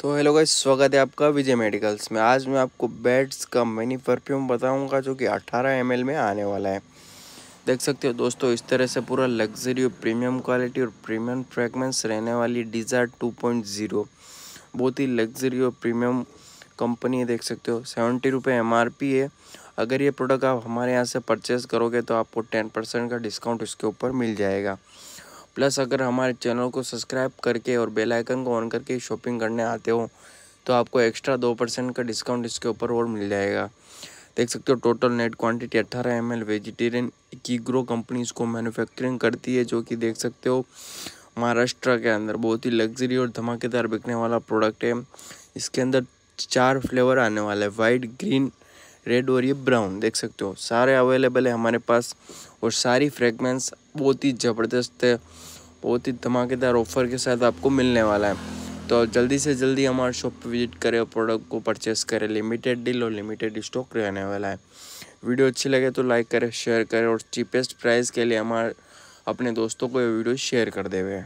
तो hello guys स्वागत है आपका विजय मेडिकल्स में आज मैं आपको बेड्स का मिनी परफ्यूम बताऊंगा जो कि 18 एम में आने वाला है देख सकते हो दोस्तों इस तरह से पूरा लग्जरी और प्रीमियम क्वालिटी और प्रीमियम फ्रेगमेंस रहने वाली डिज़ायर 2.0 बहुत ही लग्जरी और प्रीमियम कंपनी है देख सकते हो सेवेंटी रुपये एम है अगर ये प्रोडक्ट आप हमारे यहाँ से परचेज़ करोगे तो आपको टेन परसेंट का डिस्काउंट इसके ऊपर मिल जाएगा प्लस अगर हमारे चैनल को सब्सक्राइब करके और बेल आइकन को ऑन करके शॉपिंग करने आते हो तो आपको एक्स्ट्रा दो परसेंट का डिस्काउंट इसके ऊपर और मिल जाएगा देख सकते हो टोटल नेट क्वांटिटी अट्ठारह एम एल वेजिटेरियन की कंपनी इसको मैन्युफैक्चरिंग करती है जो कि देख सकते हो महाराष्ट्र के अंदर बहुत ही लग्जरी और धमाकेदार बिकने वाला प्रोडक्ट है इसके अंदर चार फ्लेवर आने वाला है वाइट ग्रीन रेड और ये ब्राउन देख सकते हो सारे अवेलेबल है हमारे पास और सारी फ्रेगमेंस बहुत ही ज़बरदस्त है बहुत ही धमाकेदार ऑफ़र के साथ आपको मिलने वाला है तो जल्दी से जल्दी हमारे शॉप पर विजिट करें और प्रोडक्ट को परचेस करें लिमिटेड डील और लिमिटेड स्टॉक रहने वाला है वीडियो अच्छी लगे तो लाइक करें शेयर करें और चीपेस्ट प्राइस के लिए हमारे अपने दोस्तों को ये वीडियो शेयर कर देवे